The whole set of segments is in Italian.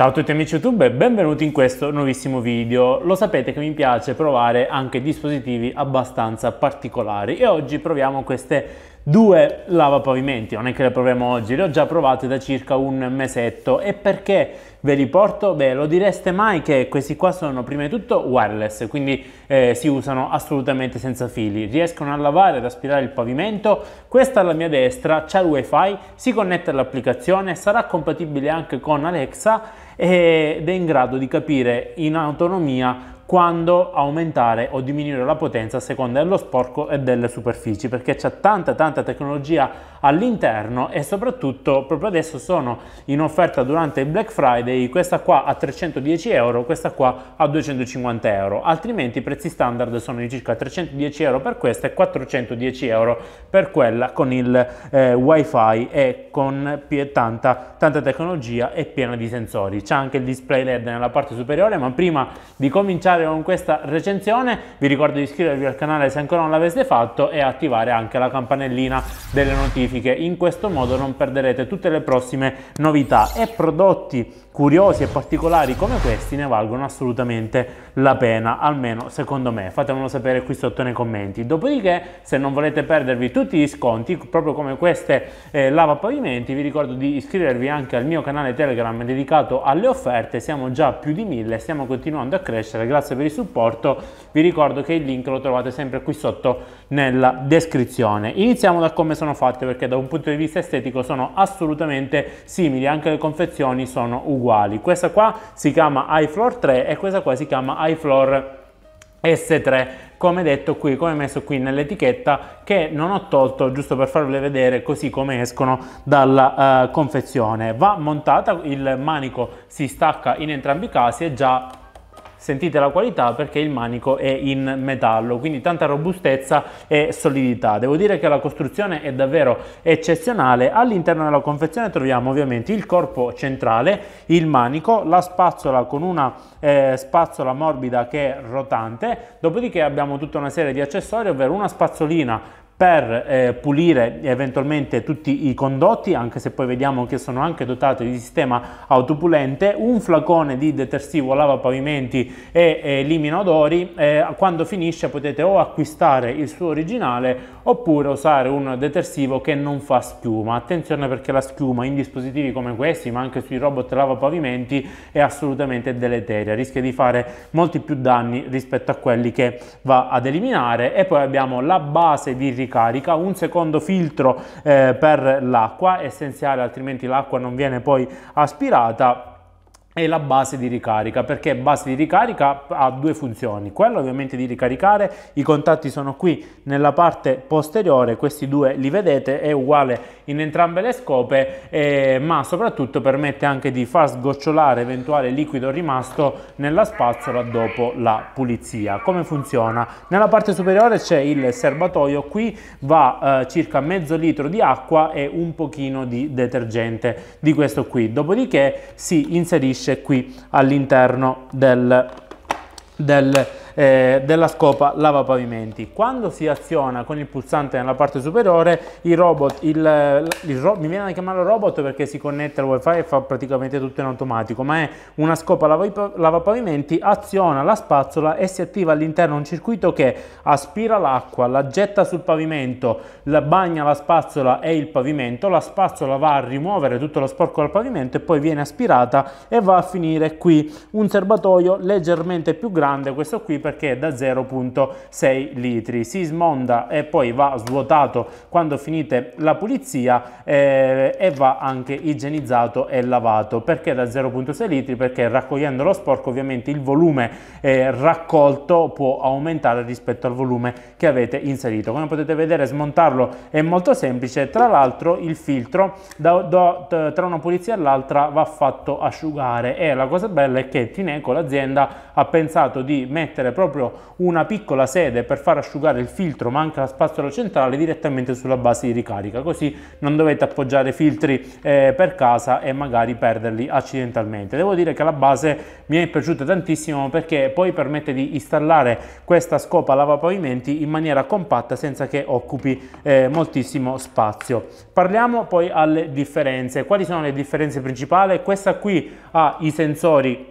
Ciao a tutti amici YouTube e benvenuti in questo nuovissimo video. Lo sapete che mi piace provare anche dispositivi abbastanza particolari e oggi proviamo queste Due lavapavimenti, non è che le proviamo oggi, le ho già provate da circa un mesetto e perché ve li porto? Beh, lo direste mai che questi qua sono prima di tutto wireless, quindi eh, si usano assolutamente senza fili, riescono a lavare ad aspirare il pavimento, questa alla mia destra c'è il wifi, si connette all'applicazione, sarà compatibile anche con Alexa ed è in grado di capire in autonomia quando aumentare o diminuire la potenza a seconda dello sporco e delle superfici perché c'è tanta tanta tecnologia all'interno e soprattutto proprio adesso sono in offerta durante il Black Friday questa qua a 310 euro questa qua a 250 euro altrimenti i prezzi standard sono di circa 310 euro per questa e 410 euro per quella con il eh, wifi e con tanta tanta tecnologia e piena di sensori c'è anche il display led nella parte superiore ma prima di cominciare lasciare con questa recensione, vi ricordo di iscrivervi al canale se ancora non l'aveste fatto e attivare anche la campanellina delle notifiche, in questo modo non perderete tutte le prossime novità e prodotti curiosi e particolari come questi ne valgono assolutamente la pena, almeno secondo me. Fatemelo sapere qui sotto nei commenti. Dopodiché, se non volete perdervi tutti gli sconti, proprio come queste eh, lavapavimenti, vi ricordo di iscrivervi anche al mio canale Telegram dedicato alle offerte. Siamo già più di mille, stiamo continuando a crescere. Grazie per il supporto. Vi ricordo che il link lo trovate sempre qui sotto nella descrizione. Iniziamo da come sono fatte perché da un punto di vista estetico sono assolutamente simili, anche le confezioni sono uguali. Questa qua si chiama iFloor 3 e questa qua si chiama iFloor S3 come detto qui, come messo qui nell'etichetta che non ho tolto giusto per farvele vedere così come escono dalla uh, confezione. Va montata, il manico si stacca in entrambi i casi e già sentite la qualità perché il manico è in metallo, quindi tanta robustezza e solidità. Devo dire che la costruzione è davvero eccezionale. All'interno della confezione troviamo ovviamente il corpo centrale, il manico, la spazzola con una eh, spazzola morbida che è rotante, dopodiché abbiamo tutta una serie di accessori, ovvero una spazzolina per eh, pulire eventualmente tutti i condotti, anche se poi vediamo che sono anche dotate di sistema autopulente, un flacone di detersivo lavapavimenti e elimina eh, odori, eh, quando finisce potete o acquistare il suo originale oppure usare un detersivo che non fa schiuma. Attenzione perché la schiuma in dispositivi come questi, ma anche sui robot lavapavimenti, è assolutamente deleteria, rischia di fare molti più danni rispetto a quelli che va ad eliminare e poi abbiamo la base di ricarica ricarica, un secondo filtro eh, per l'acqua, essenziale altrimenti l'acqua non viene poi aspirata è la base di ricarica perché base di ricarica ha due funzioni quella ovviamente di ricaricare i contatti sono qui nella parte posteriore questi due li vedete è uguale in entrambe le scope eh, ma soprattutto permette anche di far sgocciolare eventuale liquido rimasto nella spazzola dopo la pulizia come funziona nella parte superiore c'è il serbatoio qui va eh, circa mezzo litro di acqua e un pochino di detergente di questo qui dopodiché si inserisce inserisce qui all'interno del, del eh, della scopa lavapavimenti. Quando si aziona con il pulsante nella parte superiore, il robot, il, il ro mi viene da chiamarlo robot perché si connette al wifi e fa praticamente tutto in automatico, ma è una scopa lavapavimenti, aziona la spazzola e si attiva all'interno un circuito che aspira l'acqua, la getta sul pavimento, la bagna la spazzola e il pavimento, la spazzola va a rimuovere tutto lo sporco dal pavimento e poi viene aspirata e va a finire qui un serbatoio leggermente più grande, questo qui per perché è da 0.6 litri. Si smonda e poi va svuotato quando finite la pulizia eh, e va anche igienizzato e lavato. Perché da 0.6 litri? Perché raccogliendo lo sporco ovviamente il volume eh, raccolto può aumentare rispetto al volume che avete inserito. Come potete vedere smontarlo è molto semplice, tra l'altro il filtro da, da, tra una pulizia e l'altra va fatto asciugare e la cosa bella è che Tineco l'azienda ha pensato di mettere mettere proprio una piccola sede per far asciugare il filtro ma anche la spazzola centrale direttamente sulla base di ricarica così non dovete appoggiare filtri eh, per casa e magari perderli accidentalmente devo dire che la base mi è piaciuta tantissimo perché poi permette di installare questa scopa lavapavimenti in maniera compatta senza che occupi eh, moltissimo spazio parliamo poi alle differenze quali sono le differenze principali questa qui ha i sensori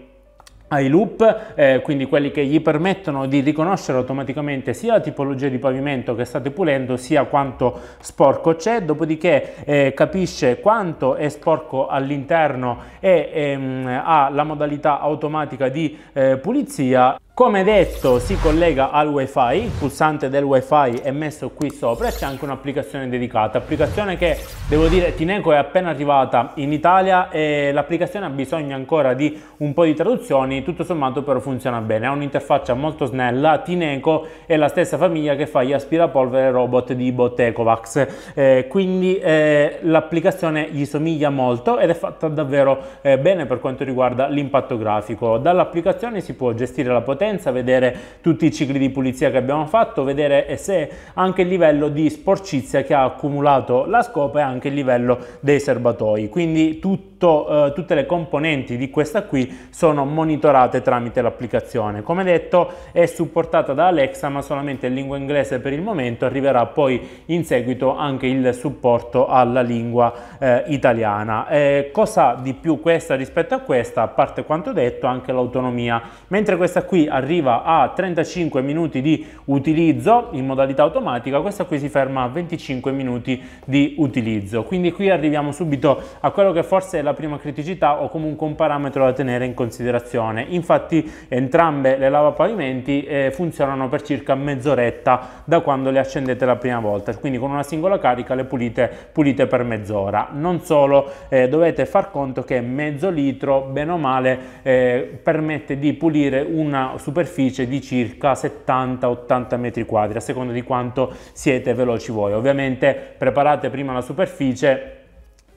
ai loop, eh, quindi quelli che gli permettono di riconoscere automaticamente sia la tipologia di pavimento che state pulendo sia quanto sporco c'è, dopodiché eh, capisce quanto è sporco all'interno e ehm, ha la modalità automatica di eh, pulizia come detto si collega al wifi, il pulsante del wifi è messo qui sopra e c'è anche un'applicazione dedicata, applicazione che devo dire Tineco è appena arrivata in Italia e l'applicazione ha bisogno ancora di un po' di traduzioni, tutto sommato però funziona bene, ha un'interfaccia molto snella, Tineco è la stessa famiglia che fa gli aspirapolvere robot di Botecovax, eh, quindi eh, l'applicazione gli somiglia molto ed è fatta davvero eh, bene per quanto riguarda l'impatto grafico, dall'applicazione si può gestire la potenza, trasparenza, vedere tutti i cicli di pulizia che abbiamo fatto, vedere se anche il livello di sporcizia che ha accumulato la scopa e anche il livello dei serbatoi. Quindi tutto, eh, tutte le componenti di questa qui sono monitorate tramite l'applicazione. Come detto è supportata da Alexa ma solamente in lingua inglese per il momento, arriverà poi in seguito anche il supporto alla lingua eh, italiana. Eh, cosa di più questa rispetto a questa? A parte quanto detto anche l'autonomia. Mentre questa qui ha arriva a 35 minuti di utilizzo in modalità automatica, questa qui si ferma a 25 minuti di utilizzo. Quindi qui arriviamo subito a quello che forse è la prima criticità o comunque un parametro da tenere in considerazione. Infatti entrambe le lavapavimenti eh, funzionano per circa mezz'oretta da quando le accendete la prima volta, quindi con una singola carica le pulite, pulite per mezz'ora. Non solo, eh, dovete far conto che mezzo litro, bene o male, eh, permette di pulire una su superficie di circa 70-80 metri quadri, a seconda di quanto siete veloci voi. Ovviamente preparate prima la superficie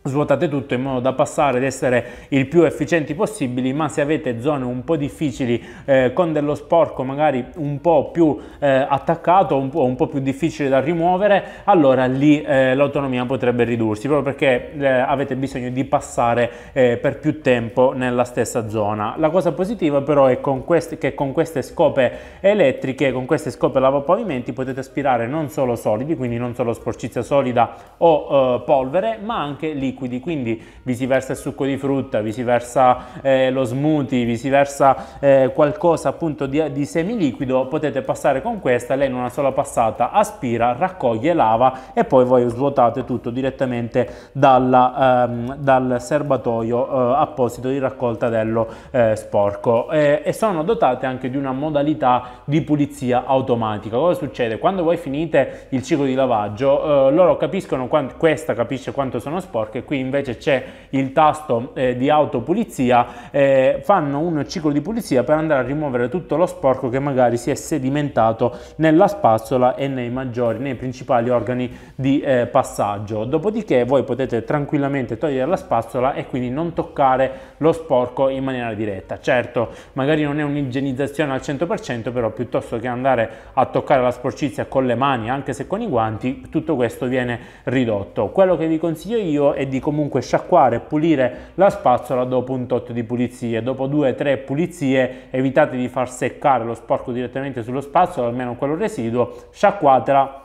svuotate tutto in modo da passare ad essere il più efficienti possibili ma se avete zone un po' difficili eh, con dello sporco magari un po' più eh, attaccato un po', un po', più difficile da rimuovere allora lì eh, l'autonomia potrebbe ridursi proprio perché eh, avete bisogno di passare eh, per più tempo nella stessa zona la cosa positiva però è con queste, che con queste scope elettriche con queste scope lavapavimenti potete aspirare non solo solidi quindi non solo sporcizia solida o eh, polvere ma anche liquido liquidi, quindi vi si versa il succo di frutta, vi si versa eh, lo smoothie, vi si versa eh, qualcosa appunto di, di semiliquido, potete passare con questa, lei in una sola passata aspira, raccoglie, lava e poi voi svuotate tutto direttamente dalla, ehm, dal serbatoio eh, apposito di raccolta dello eh, sporco eh, e sono dotate anche di una modalità di pulizia automatica. Cosa succede? Quando voi finite il ciclo di lavaggio, eh, loro capiscono quanto, questa capisce quanto sono sporche qui invece c'è il tasto eh, di autopulizia, eh, fanno un ciclo di pulizia per andare a rimuovere tutto lo sporco che magari si è sedimentato nella spazzola e nei maggiori, nei principali organi di eh, passaggio. Dopodiché voi potete tranquillamente togliere la spazzola e quindi non toccare lo sporco in maniera diretta. Certo, magari non è un'igienizzazione al 100%, però piuttosto che andare a toccare la sporcizia con le mani, anche se con i guanti, tutto questo viene ridotto. Quello che vi consiglio io è di comunque sciacquare e pulire la spazzola dopo un tot di pulizie. Dopo due o tre pulizie evitate di far seccare lo sporco direttamente sullo spazzolo, almeno quello residuo, sciacquatela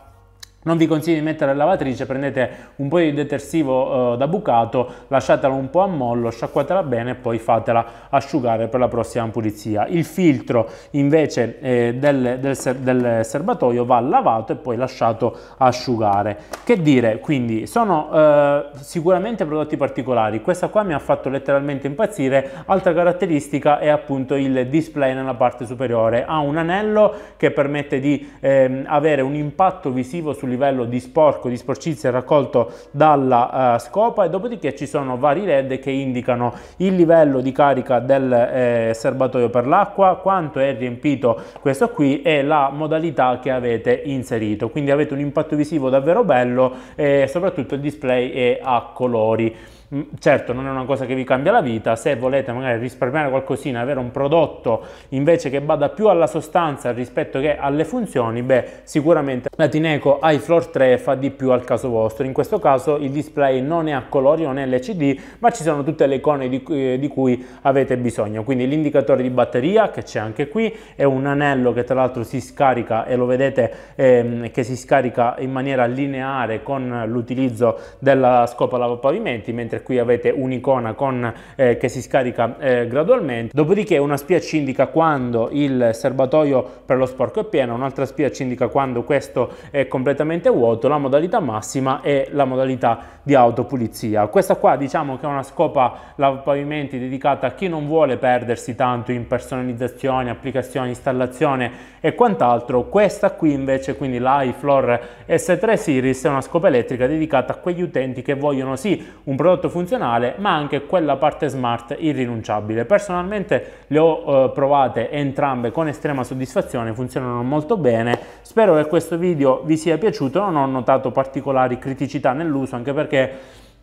non vi consiglio di mettere la lavatrice, prendete un po' di detersivo eh, da bucato, lasciatela un po' a mollo, sciacquatela bene e poi fatela asciugare per la prossima pulizia. Il filtro invece eh, del, del, del, serbatoio va lavato e poi lasciato asciugare. Che dire, quindi sono eh, sicuramente prodotti particolari, questa qua mi ha fatto letteralmente impazzire, altra caratteristica è appunto il display nella parte superiore, ha un anello che permette di ehm, avere un impatto visivo sull'immagine livello di sporco, di sporcizia raccolto dalla eh, scopa e dopodiché ci sono vari LED che indicano il livello di carica del eh, serbatoio per l'acqua, quanto è riempito questo qui e la modalità che avete inserito. Quindi avete un impatto visivo davvero bello e soprattutto il display è a colori. Mm, certo non è una cosa che vi cambia la vita, se volete magari risparmiare qualcosina, avere un prodotto invece che bada più alla sostanza rispetto che alle funzioni, beh sicuramente la Tineco iFloor 3 fa di più al caso vostro, in questo caso il display non è a colori, non è LCD, ma ci sono tutte le icone di, eh, di cui avete bisogno, quindi l'indicatore di batteria che c'è anche qui, è un anello che tra l'altro si scarica e lo vedete ehm, che si scarica in maniera lineare con l'utilizzo della scopa lavapavimenti, mentre per cioè, cui avete un'icona con, eh, che si scarica eh, gradualmente. Dopodiché una spia ci indica quando il serbatoio per lo sporco è pieno, un'altra spia ci indica quando questo è completamente vuoto, la modalità massima e la modalità di autopulizia. Questa qua diciamo che è una scopa lavapavimenti dedicata a chi non vuole perdersi tanto in personalizzazione, applicazioni, installazione e quant'altro. Questa qui invece, quindi la iFloor S3 Series, è una scopa elettrica dedicata a quegli utenti che vogliono sì un prodotto l'aspetto funzionale ma anche quella parte smart irrinunciabile. Personalmente le ho eh, provate entrambe con estrema soddisfazione, funzionano molto bene, spero che questo video vi sia piaciuto, non ho notato particolari criticità nell'uso anche perché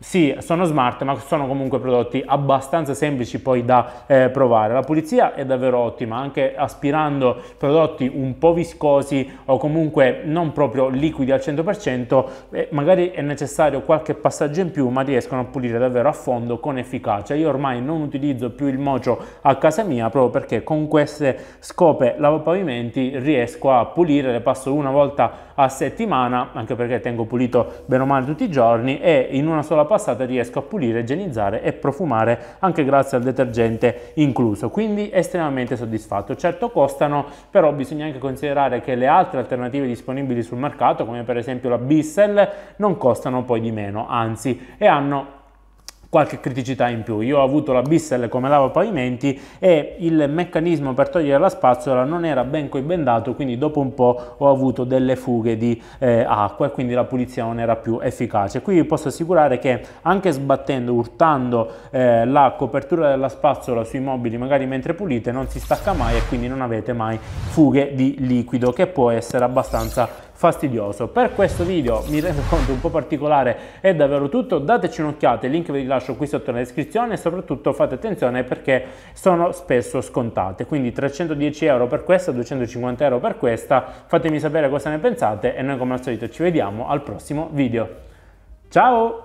sì, sono smart, ma sono comunque prodotti abbastanza semplici poi da eh, provare. La pulizia è davvero ottima, anche aspirando prodotti un po' viscosi o comunque non proprio liquidi al 100%, eh, magari è necessario qualche passaggio in più, ma riescono a pulire davvero a fondo con efficacia. Io ormai non utilizzo più il mocio a casa mia proprio perché con queste scope lavapavimenti riesco a pulire, le passo una volta a settimana, anche perché tengo pulito bene o male tutti i giorni e in una sola passata riesco a pulire, igienizzare e profumare anche grazie al detergente incluso, quindi estremamente soddisfatto. Certo costano, però bisogna anche considerare che le altre alternative disponibili sul mercato, come per esempio la Bissell, non costano poi di meno, anzi, e hanno qualche criticità in più. Io ho avuto la Bissell come lavapavimenti e il meccanismo per togliere la spazzola non era ben coibbendato, quindi dopo un po' ho avuto delle fughe di eh, acqua e quindi la pulizia non era più efficace. Qui vi posso assicurare che anche sbattendo, urtando eh, la copertura della spazzola sui mobili, magari mentre pulite, non si stacca mai e quindi non avete mai fughe di liquido che può essere abbastanza fastidioso. Per questo video mi rendo conto un po' particolare è davvero tutto, dateci un'occhiata, il link vi lascio qui sotto nella descrizione e soprattutto fate attenzione perché sono spesso scontate, quindi 310 euro per questa, 250 euro per questa, fatemi sapere cosa ne pensate e noi come al solito ci vediamo al prossimo video. Ciao!